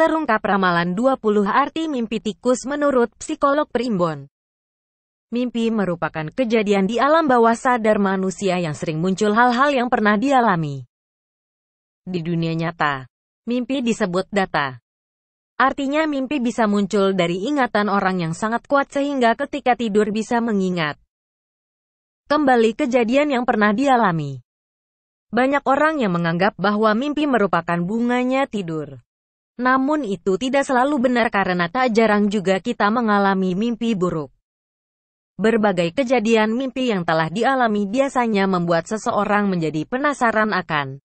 terungkap ramalan 20 arti mimpi tikus menurut psikolog Primbon. Mimpi merupakan kejadian di alam bawah sadar manusia yang sering muncul hal-hal yang pernah dialami. Di dunia nyata, mimpi disebut data. Artinya mimpi bisa muncul dari ingatan orang yang sangat kuat sehingga ketika tidur bisa mengingat. Kembali kejadian yang pernah dialami. Banyak orang yang menganggap bahwa mimpi merupakan bunganya tidur. Namun itu tidak selalu benar karena tak jarang juga kita mengalami mimpi buruk. Berbagai kejadian mimpi yang telah dialami biasanya membuat seseorang menjadi penasaran akan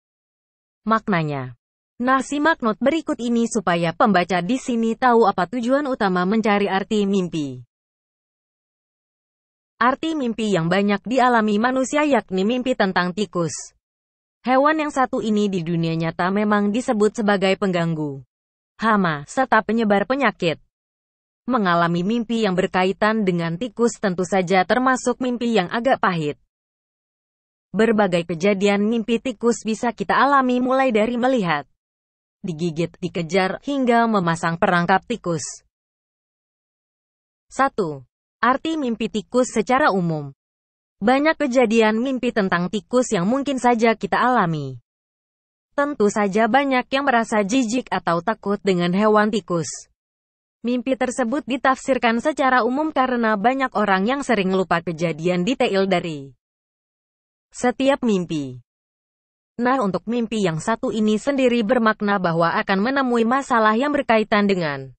maknanya. Nah simak not berikut ini supaya pembaca di sini tahu apa tujuan utama mencari arti mimpi. Arti mimpi yang banyak dialami manusia yakni mimpi tentang tikus. Hewan yang satu ini di dunia nyata memang disebut sebagai pengganggu hama, serta penyebar penyakit. Mengalami mimpi yang berkaitan dengan tikus tentu saja termasuk mimpi yang agak pahit. Berbagai kejadian mimpi tikus bisa kita alami mulai dari melihat, digigit, dikejar, hingga memasang perangkap tikus. 1. Arti mimpi tikus secara umum banyak kejadian mimpi tentang tikus yang mungkin saja kita alami. Tentu saja banyak yang merasa jijik atau takut dengan hewan tikus. Mimpi tersebut ditafsirkan secara umum karena banyak orang yang sering lupa kejadian detail dari setiap mimpi. Nah untuk mimpi yang satu ini sendiri bermakna bahwa akan menemui masalah yang berkaitan dengan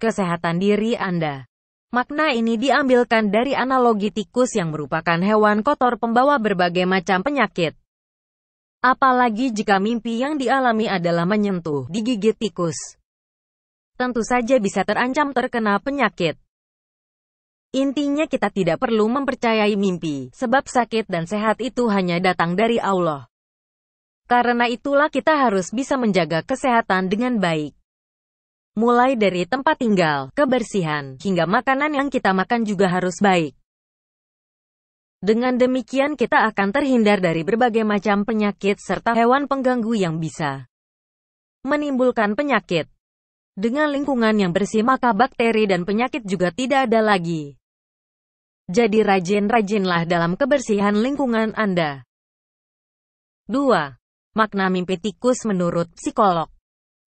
kesehatan diri Anda. Makna ini diambilkan dari analogi tikus yang merupakan hewan kotor pembawa berbagai macam penyakit. Apalagi jika mimpi yang dialami adalah menyentuh, digigit tikus. Tentu saja bisa terancam terkena penyakit. Intinya kita tidak perlu mempercayai mimpi, sebab sakit dan sehat itu hanya datang dari Allah. Karena itulah kita harus bisa menjaga kesehatan dengan baik. Mulai dari tempat tinggal, kebersihan, hingga makanan yang kita makan juga harus baik. Dengan demikian kita akan terhindar dari berbagai macam penyakit serta hewan pengganggu yang bisa menimbulkan penyakit. Dengan lingkungan yang bersih maka bakteri dan penyakit juga tidak ada lagi. Jadi rajin-rajinlah dalam kebersihan lingkungan Anda. 2. Makna mimpi tikus menurut psikolog.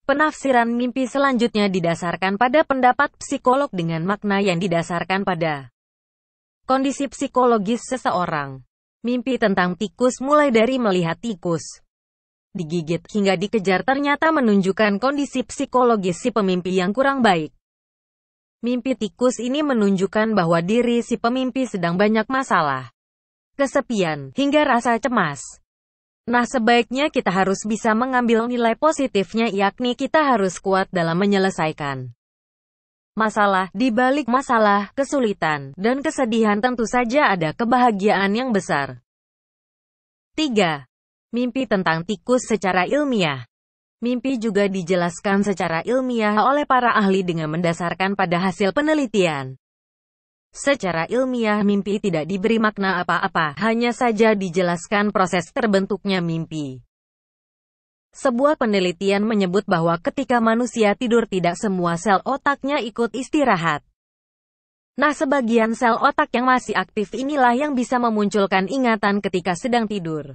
Penafsiran mimpi selanjutnya didasarkan pada pendapat psikolog dengan makna yang didasarkan pada Kondisi psikologis seseorang. Mimpi tentang tikus mulai dari melihat tikus digigit hingga dikejar ternyata menunjukkan kondisi psikologis si pemimpi yang kurang baik. Mimpi tikus ini menunjukkan bahwa diri si pemimpi sedang banyak masalah, kesepian, hingga rasa cemas. Nah sebaiknya kita harus bisa mengambil nilai positifnya yakni kita harus kuat dalam menyelesaikan masalah, di balik masalah, kesulitan, dan kesedihan tentu saja ada kebahagiaan yang besar. 3. Mimpi tentang tikus secara ilmiah Mimpi juga dijelaskan secara ilmiah oleh para ahli dengan mendasarkan pada hasil penelitian. Secara ilmiah mimpi tidak diberi makna apa-apa, hanya saja dijelaskan proses terbentuknya mimpi. Sebuah penelitian menyebut bahwa ketika manusia tidur tidak semua sel otaknya ikut istirahat. Nah sebagian sel otak yang masih aktif inilah yang bisa memunculkan ingatan ketika sedang tidur.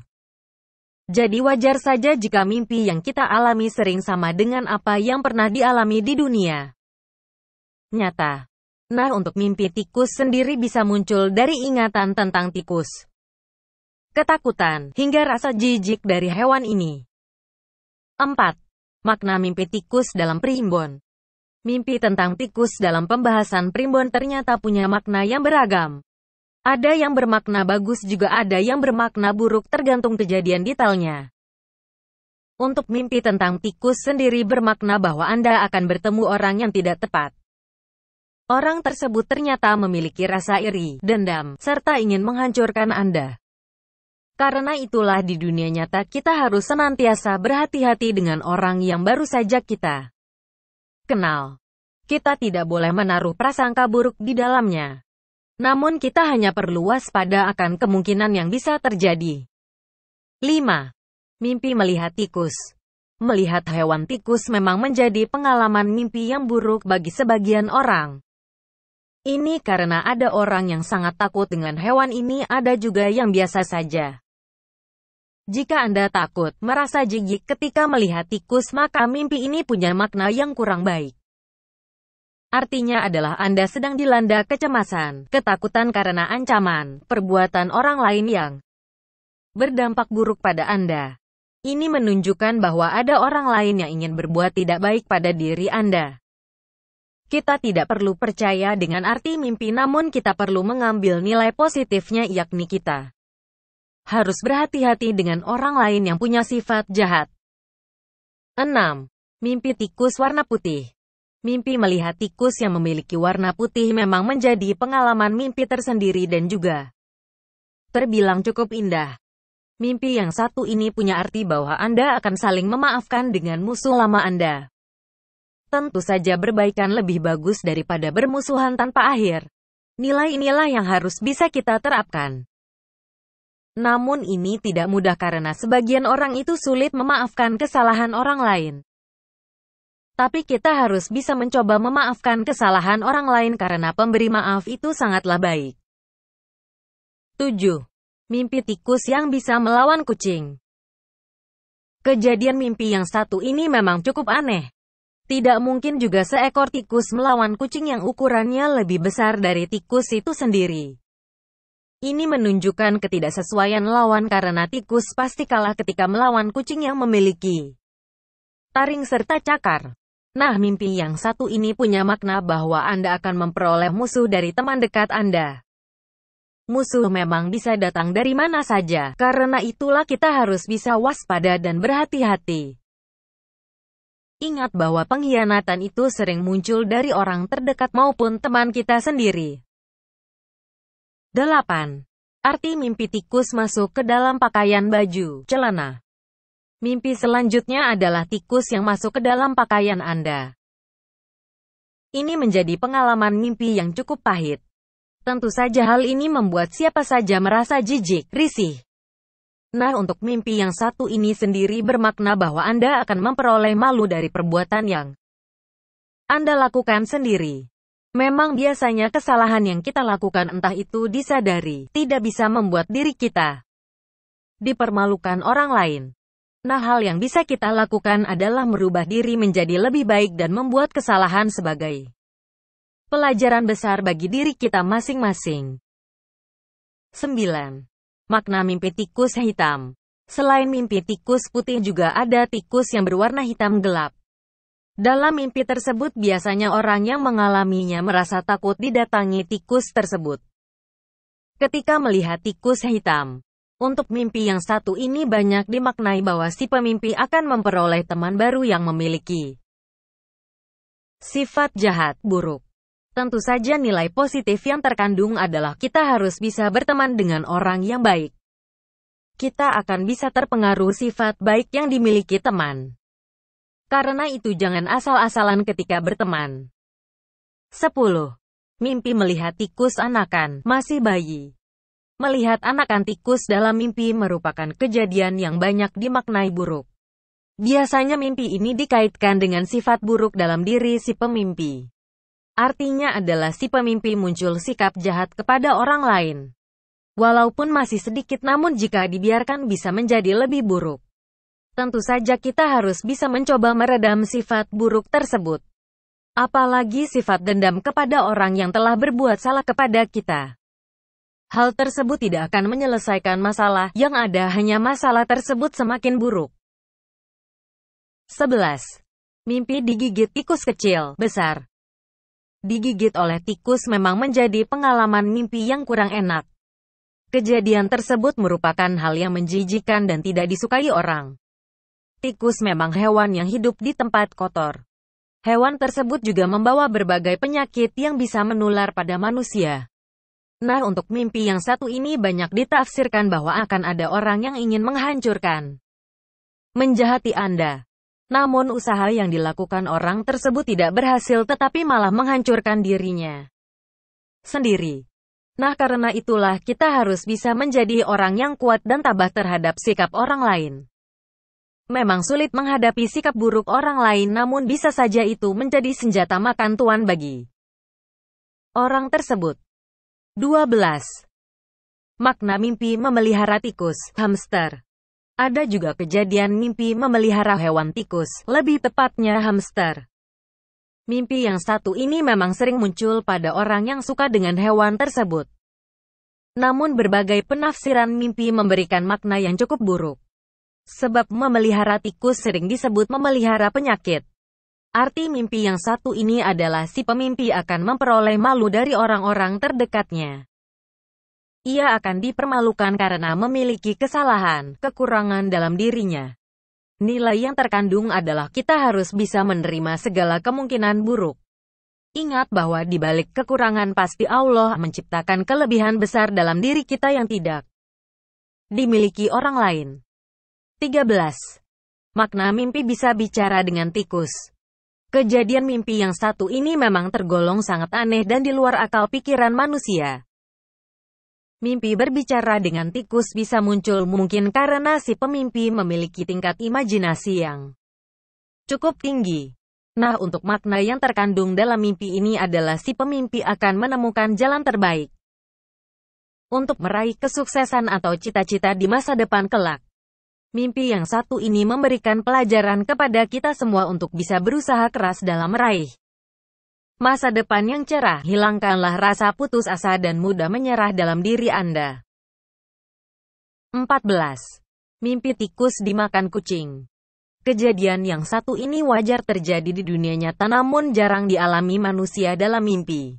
Jadi wajar saja jika mimpi yang kita alami sering sama dengan apa yang pernah dialami di dunia. Nyata. Nah untuk mimpi tikus sendiri bisa muncul dari ingatan tentang tikus. Ketakutan, hingga rasa jijik dari hewan ini. 4. Makna mimpi tikus dalam primbon Mimpi tentang tikus dalam pembahasan primbon ternyata punya makna yang beragam. Ada yang bermakna bagus juga ada yang bermakna buruk tergantung kejadian detailnya. Untuk mimpi tentang tikus sendiri bermakna bahwa Anda akan bertemu orang yang tidak tepat. Orang tersebut ternyata memiliki rasa iri, dendam, serta ingin menghancurkan Anda. Karena itulah di dunia nyata kita harus senantiasa berhati-hati dengan orang yang baru saja kita kenal. Kita tidak boleh menaruh prasangka buruk di dalamnya. Namun kita hanya perlu waspada akan kemungkinan yang bisa terjadi. 5. Mimpi melihat tikus Melihat hewan tikus memang menjadi pengalaman mimpi yang buruk bagi sebagian orang. Ini karena ada orang yang sangat takut dengan hewan ini ada juga yang biasa saja. Jika Anda takut, merasa jijik ketika melihat tikus, maka mimpi ini punya makna yang kurang baik. Artinya adalah Anda sedang dilanda kecemasan, ketakutan karena ancaman, perbuatan orang lain yang berdampak buruk pada Anda. Ini menunjukkan bahwa ada orang lain yang ingin berbuat tidak baik pada diri Anda. Kita tidak perlu percaya dengan arti mimpi namun kita perlu mengambil nilai positifnya yakni kita harus berhati-hati dengan orang lain yang punya sifat jahat. 6. Mimpi tikus warna putih Mimpi melihat tikus yang memiliki warna putih memang menjadi pengalaman mimpi tersendiri dan juga terbilang cukup indah. Mimpi yang satu ini punya arti bahwa Anda akan saling memaafkan dengan musuh lama Anda. Tentu saja berbaikan lebih bagus daripada bermusuhan tanpa akhir. Nilai inilah yang harus bisa kita terapkan. Namun ini tidak mudah karena sebagian orang itu sulit memaafkan kesalahan orang lain. Tapi kita harus bisa mencoba memaafkan kesalahan orang lain karena pemberi maaf itu sangatlah baik. 7. Mimpi tikus yang bisa melawan kucing Kejadian mimpi yang satu ini memang cukup aneh. Tidak mungkin juga seekor tikus melawan kucing yang ukurannya lebih besar dari tikus itu sendiri. Ini menunjukkan ketidaksesuaian lawan karena tikus pasti kalah ketika melawan kucing yang memiliki taring serta cakar. Nah mimpi yang satu ini punya makna bahwa Anda akan memperoleh musuh dari teman dekat Anda. Musuh memang bisa datang dari mana saja, karena itulah kita harus bisa waspada dan berhati-hati. Ingat bahwa pengkhianatan itu sering muncul dari orang terdekat maupun teman kita sendiri. 8. Arti mimpi tikus masuk ke dalam pakaian baju, celana. Mimpi selanjutnya adalah tikus yang masuk ke dalam pakaian Anda. Ini menjadi pengalaman mimpi yang cukup pahit. Tentu saja hal ini membuat siapa saja merasa jijik, risih. Nah untuk mimpi yang satu ini sendiri bermakna bahwa Anda akan memperoleh malu dari perbuatan yang Anda lakukan sendiri. Memang biasanya kesalahan yang kita lakukan entah itu disadari, tidak bisa membuat diri kita dipermalukan orang lain. Nah hal yang bisa kita lakukan adalah merubah diri menjadi lebih baik dan membuat kesalahan sebagai pelajaran besar bagi diri kita masing-masing. 9. Makna mimpi tikus hitam Selain mimpi tikus putih juga ada tikus yang berwarna hitam gelap. Dalam mimpi tersebut biasanya orang yang mengalaminya merasa takut didatangi tikus tersebut. Ketika melihat tikus hitam, untuk mimpi yang satu ini banyak dimaknai bahwa si pemimpi akan memperoleh teman baru yang memiliki sifat jahat, buruk. Tentu saja nilai positif yang terkandung adalah kita harus bisa berteman dengan orang yang baik. Kita akan bisa terpengaruh sifat baik yang dimiliki teman. Karena itu jangan asal-asalan ketika berteman. 10. Mimpi melihat tikus anakan, masih bayi. Melihat anakan tikus dalam mimpi merupakan kejadian yang banyak dimaknai buruk. Biasanya mimpi ini dikaitkan dengan sifat buruk dalam diri si pemimpi. Artinya adalah si pemimpi muncul sikap jahat kepada orang lain. Walaupun masih sedikit namun jika dibiarkan bisa menjadi lebih buruk. Tentu saja kita harus bisa mencoba meredam sifat buruk tersebut. Apalagi sifat dendam kepada orang yang telah berbuat salah kepada kita. Hal tersebut tidak akan menyelesaikan masalah, yang ada hanya masalah tersebut semakin buruk. 11. Mimpi digigit tikus kecil, besar. Digigit oleh tikus memang menjadi pengalaman mimpi yang kurang enak. Kejadian tersebut merupakan hal yang menjijikan dan tidak disukai orang. Tikus memang hewan yang hidup di tempat kotor. Hewan tersebut juga membawa berbagai penyakit yang bisa menular pada manusia. Nah untuk mimpi yang satu ini banyak ditafsirkan bahwa akan ada orang yang ingin menghancurkan, menjahati Anda. Namun usaha yang dilakukan orang tersebut tidak berhasil tetapi malah menghancurkan dirinya sendiri. Nah karena itulah kita harus bisa menjadi orang yang kuat dan tabah terhadap sikap orang lain. Memang sulit menghadapi sikap buruk orang lain namun bisa saja itu menjadi senjata makan tuan bagi orang tersebut. 12. Makna mimpi memelihara tikus, hamster. Ada juga kejadian mimpi memelihara hewan tikus, lebih tepatnya hamster. Mimpi yang satu ini memang sering muncul pada orang yang suka dengan hewan tersebut. Namun berbagai penafsiran mimpi memberikan makna yang cukup buruk. Sebab memelihara tikus sering disebut memelihara penyakit. Arti mimpi yang satu ini adalah si pemimpi akan memperoleh malu dari orang-orang terdekatnya. Ia akan dipermalukan karena memiliki kesalahan, kekurangan dalam dirinya. Nilai yang terkandung adalah kita harus bisa menerima segala kemungkinan buruk. Ingat bahwa di balik kekurangan pasti Allah menciptakan kelebihan besar dalam diri kita yang tidak dimiliki orang lain. 13. Makna mimpi bisa bicara dengan tikus. Kejadian mimpi yang satu ini memang tergolong sangat aneh dan di luar akal pikiran manusia. Mimpi berbicara dengan tikus bisa muncul mungkin karena si pemimpi memiliki tingkat imajinasi yang cukup tinggi. Nah, untuk makna yang terkandung dalam mimpi ini adalah si pemimpi akan menemukan jalan terbaik untuk meraih kesuksesan atau cita-cita di masa depan kelak. Mimpi yang satu ini memberikan pelajaran kepada kita semua untuk bisa berusaha keras dalam meraih masa depan yang cerah. Hilangkanlah rasa putus asa dan mudah menyerah dalam diri Anda. 14. Mimpi tikus dimakan kucing. Kejadian yang satu ini wajar terjadi di dunia nyata namun jarang dialami manusia dalam mimpi.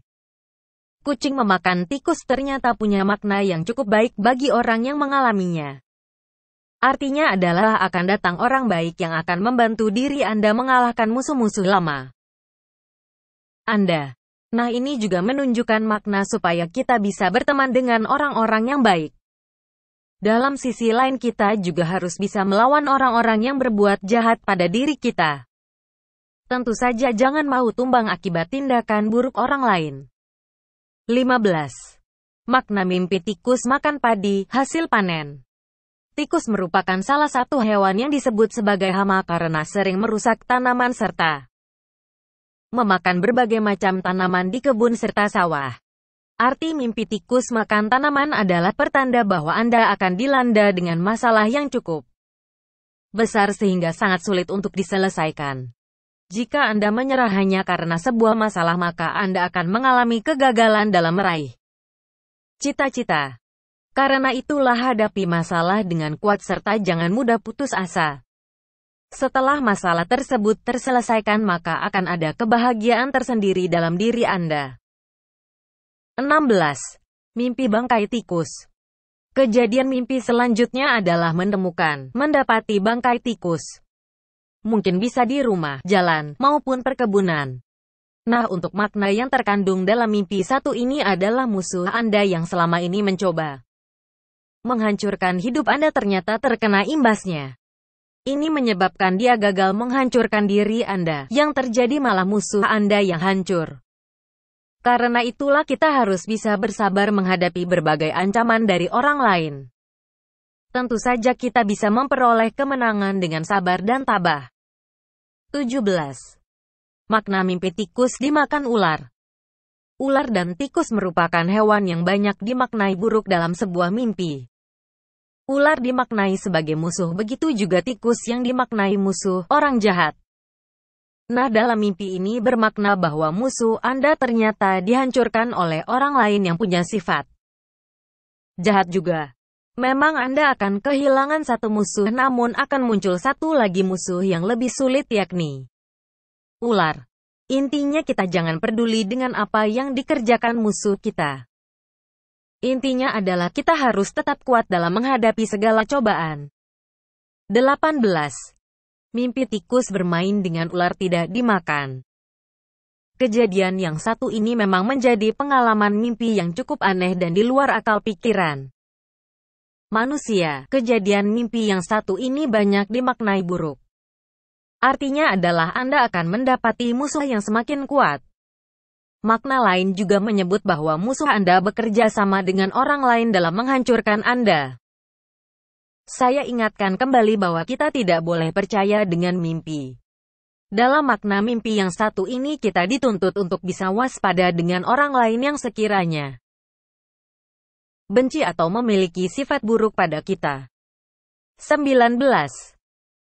Kucing memakan tikus ternyata punya makna yang cukup baik bagi orang yang mengalaminya. Artinya adalah akan datang orang baik yang akan membantu diri Anda mengalahkan musuh-musuh lama Anda. Nah ini juga menunjukkan makna supaya kita bisa berteman dengan orang-orang yang baik. Dalam sisi lain kita juga harus bisa melawan orang-orang yang berbuat jahat pada diri kita. Tentu saja jangan mau tumbang akibat tindakan buruk orang lain. 15. Makna mimpi tikus makan padi, hasil panen. Tikus merupakan salah satu hewan yang disebut sebagai hama karena sering merusak tanaman serta memakan berbagai macam tanaman di kebun serta sawah. Arti mimpi tikus makan tanaman adalah pertanda bahwa Anda akan dilanda dengan masalah yang cukup besar sehingga sangat sulit untuk diselesaikan. Jika Anda menyerah hanya karena sebuah masalah maka Anda akan mengalami kegagalan dalam meraih cita-cita. Karena itulah hadapi masalah dengan kuat serta jangan mudah putus asa. Setelah masalah tersebut terselesaikan maka akan ada kebahagiaan tersendiri dalam diri Anda. 16. Mimpi bangkai tikus Kejadian mimpi selanjutnya adalah menemukan, mendapati bangkai tikus. Mungkin bisa di rumah, jalan, maupun perkebunan. Nah, untuk makna yang terkandung dalam mimpi satu ini adalah musuh Anda yang selama ini mencoba menghancurkan hidup Anda ternyata terkena imbasnya. Ini menyebabkan dia gagal menghancurkan diri Anda, yang terjadi malah musuh Anda yang hancur. Karena itulah kita harus bisa bersabar menghadapi berbagai ancaman dari orang lain. Tentu saja kita bisa memperoleh kemenangan dengan sabar dan tabah. 17. Makna mimpi tikus dimakan ular. Ular dan tikus merupakan hewan yang banyak dimaknai buruk dalam sebuah mimpi. Ular dimaknai sebagai musuh begitu juga tikus yang dimaknai musuh, orang jahat. Nah dalam mimpi ini bermakna bahwa musuh Anda ternyata dihancurkan oleh orang lain yang punya sifat jahat juga. Memang Anda akan kehilangan satu musuh namun akan muncul satu lagi musuh yang lebih sulit yakni ular. Intinya kita jangan peduli dengan apa yang dikerjakan musuh kita. Intinya adalah kita harus tetap kuat dalam menghadapi segala cobaan. 18. Mimpi tikus bermain dengan ular tidak dimakan. Kejadian yang satu ini memang menjadi pengalaman mimpi yang cukup aneh dan di luar akal pikiran. Manusia, kejadian mimpi yang satu ini banyak dimaknai buruk. Artinya adalah Anda akan mendapati musuh yang semakin kuat. Makna lain juga menyebut bahwa musuh Anda bekerja sama dengan orang lain dalam menghancurkan Anda. Saya ingatkan kembali bahwa kita tidak boleh percaya dengan mimpi. Dalam makna mimpi yang satu ini kita dituntut untuk bisa waspada dengan orang lain yang sekiranya benci atau memiliki sifat buruk pada kita. 19.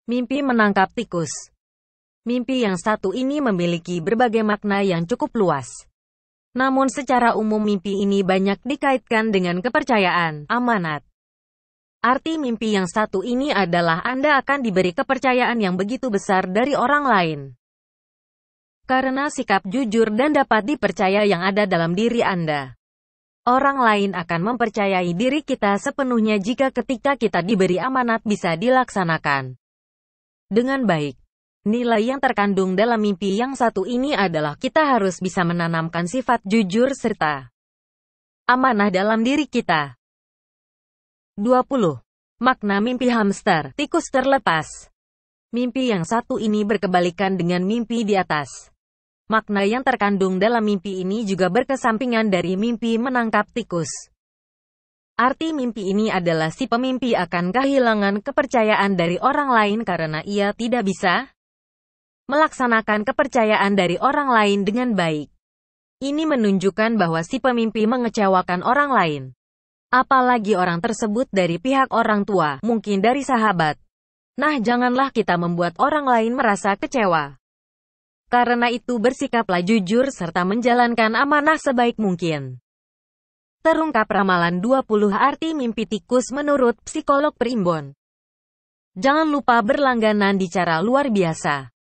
Mimpi menangkap tikus Mimpi yang satu ini memiliki berbagai makna yang cukup luas. Namun secara umum mimpi ini banyak dikaitkan dengan kepercayaan, amanat. Arti mimpi yang satu ini adalah Anda akan diberi kepercayaan yang begitu besar dari orang lain. Karena sikap jujur dan dapat dipercaya yang ada dalam diri Anda. Orang lain akan mempercayai diri kita sepenuhnya jika ketika kita diberi amanat bisa dilaksanakan dengan baik. Nilai yang terkandung dalam mimpi yang satu ini adalah kita harus bisa menanamkan sifat jujur serta amanah dalam diri kita. 20. Makna mimpi hamster, tikus terlepas. Mimpi yang satu ini berkebalikan dengan mimpi di atas. Makna yang terkandung dalam mimpi ini juga berkesampingan dari mimpi menangkap tikus. Arti mimpi ini adalah si pemimpi akan kehilangan kepercayaan dari orang lain karena ia tidak bisa melaksanakan kepercayaan dari orang lain dengan baik. Ini menunjukkan bahwa si pemimpi mengecewakan orang lain. Apalagi orang tersebut dari pihak orang tua, mungkin dari sahabat. Nah janganlah kita membuat orang lain merasa kecewa. Karena itu bersikaplah jujur serta menjalankan amanah sebaik mungkin. Terungkap ramalan 20 arti mimpi tikus menurut psikolog Primbon. Jangan lupa berlangganan di cara luar biasa.